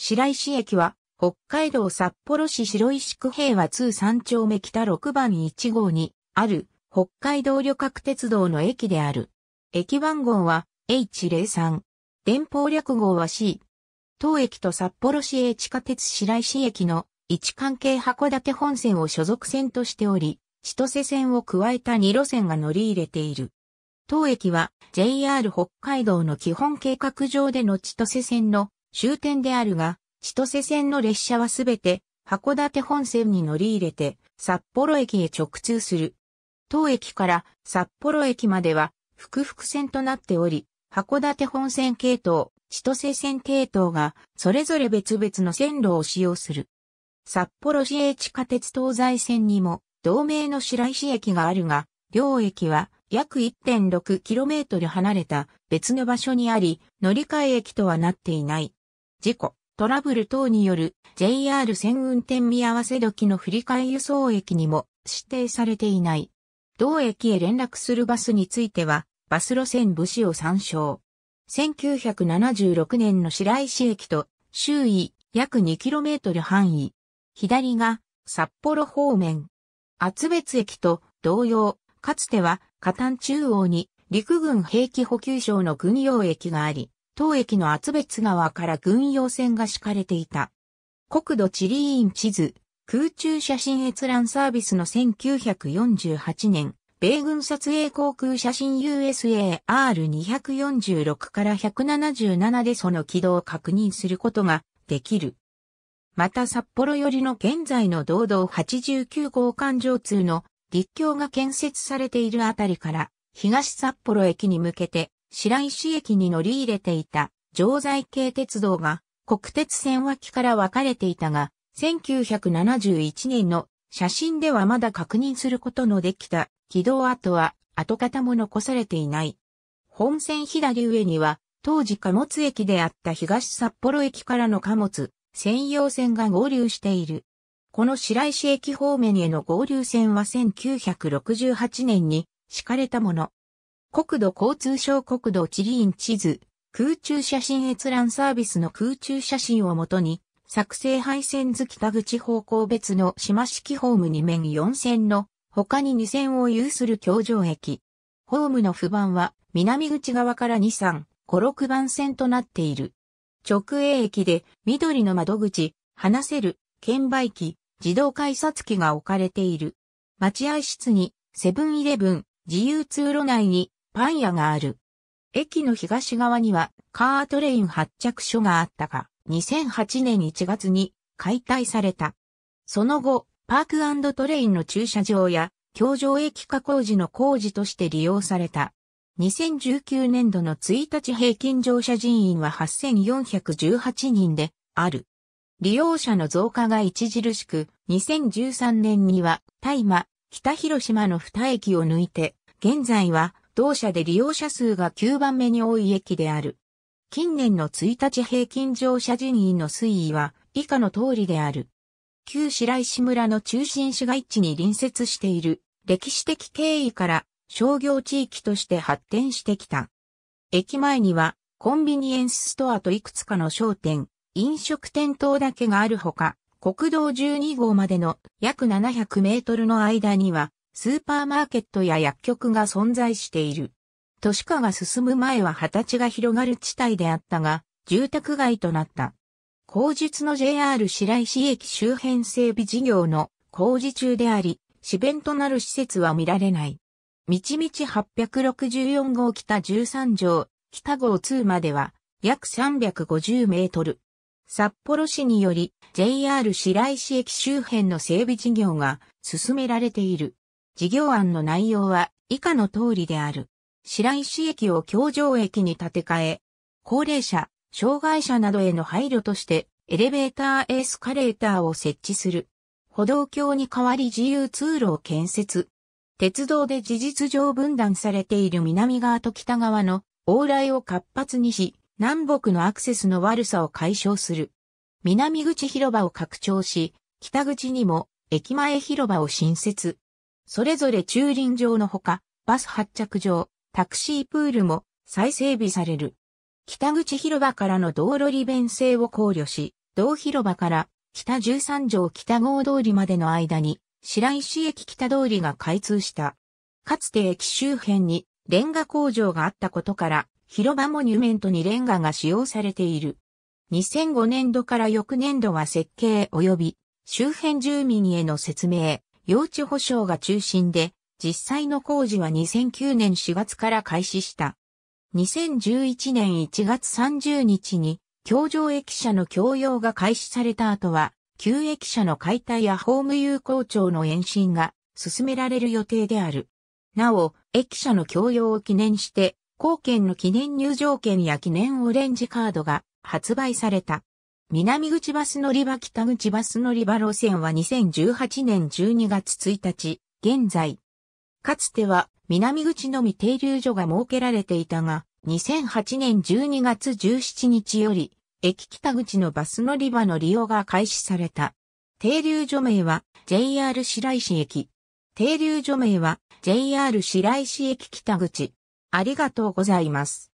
白石駅は、北海道札幌市白石区平和2三丁目北6番1号にある北海道旅客鉄道の駅である。駅番号は H03。電報略号は C。当駅と札幌市営地下鉄白石駅の位置関係函館本線を所属線としており、千歳線を加えた2路線が乗り入れている。当駅は JR 北海道の基本計画上での千歳線の終点であるが、千歳線の列車はすべて函館本線に乗り入れて札幌駅へ直通する。当駅から札幌駅までは、複々線となっており、函館本線系統、千歳線系統がそれぞれ別々の線路を使用する。札幌市営地下鉄東西線にも同名の白石駅があるが、両駅は約 1.6km 離れた別の場所にあり、乗り換え駅とはなっていない。事故、トラブル等による JR 線運転見合わせ時の振り替え輸送駅にも指定されていない。同駅へ連絡するバスについては、バス路線武士を参照。1976年の白石駅と周囲約 2km 範囲。左が札幌方面。厚別駅と同様、かつては加担中央に陸軍兵器補給省の軍用駅があり、当駅の厚別川から軍用船が敷かれていた。国土地理院地図、空中写真閲覧サービスの1948年、米軍撮影航空写真 USAR246 から177でその軌道を確認することができる。また札幌寄りの現在の道道89号環状通の立橋が建設されているあたりから東札幌駅に向けて白石駅に乗り入れていた常在系鉄道が国鉄線脇から分かれていたが、1971年の写真ではまだ確認することのできた軌道跡は跡形も残されていない。本線左上には当時貨物駅であった東札幌駅からの貨物専用線が合流している。この白石駅方面への合流線は1968年に敷かれたもの。国土交通省国土地理院地図、空中写真閲覧サービスの空中写真をもとに、作成配線図北口方向別の島式ホーム2面4線の他に2線を有する橋上駅。ホームの不番は南口側から2、3、5、6番線となっている。直営駅で緑の窓口、話せる、券売機、自動改札機が置かれている。待合室にセブンイレブン、自由通路内にパン屋がある。駅の東側にはカートレイン発着所があったが、2008年1月に解体された。その後、パークトレインの駐車場や、橋上駅加工時の工事として利用された。2019年度の1日平均乗車人員は8418人である。利用者の増加が著しく、2013年には大麻、北広島の二駅を抜いて、現在は同社で利用者数が9番目に多い駅である。近年の1日平均乗車人員の推移は以下の通りである。旧白石村の中心市街地に隣接している歴史的経緯から商業地域として発展してきた。駅前にはコンビニエンスストアといくつかの商店、飲食店等だけがあるほか、国道12号までの約700メートルの間にはスーパーマーケットや薬局が存在している。都市化が進む前は畑地が広がる地帯であったが、住宅街となった。工術の JR 白石駅周辺整備事業の工事中であり、市弁となる施設は見られない。道道864号北13条、北号2までは約350メートル。札幌市により JR 白石駅周辺の整備事業が進められている。事業案の内容は以下の通りである。白石駅を京城駅に建て替え、高齢者、障害者などへの配慮としてエレベーターエスカレーターを設置する。歩道橋に代わり自由通路を建設。鉄道で事実上分断されている南側と北側の往来を活発にし、南北のアクセスの悪さを解消する。南口広場を拡張し、北口にも駅前広場を新設。それぞれ駐輪場のほか、バス発着場、タクシープールも再整備される。北口広場からの道路利便性を考慮し、道広場から北十三条北郷通りまでの間に白石駅北通りが開通した。かつて駅周辺にレンガ工場があったことから広場モニュメントにレンガが使用されている。2005年度から翌年度は設計及び周辺住民への説明、用地保障が中心で、実際の工事は2009年4月から開始した。2011年1月30日に、橋上駅舎の供用が開始された後は、旧駅舎の解体やホーム有効庁の延伸が進められる予定である。なお、駅舎の供用を記念して、貢献の記念入場券や記念オレンジカードが発売された。南口バス乗り場北口バス乗り場路線は2018年12月1日、現在。かつては南口のみ停留所が設けられていたが、2008年12月17日より、駅北口のバス乗り場の利用が開始された。停留所名は JR 白石駅。停留所名は JR 白石駅北口。ありがとうございます。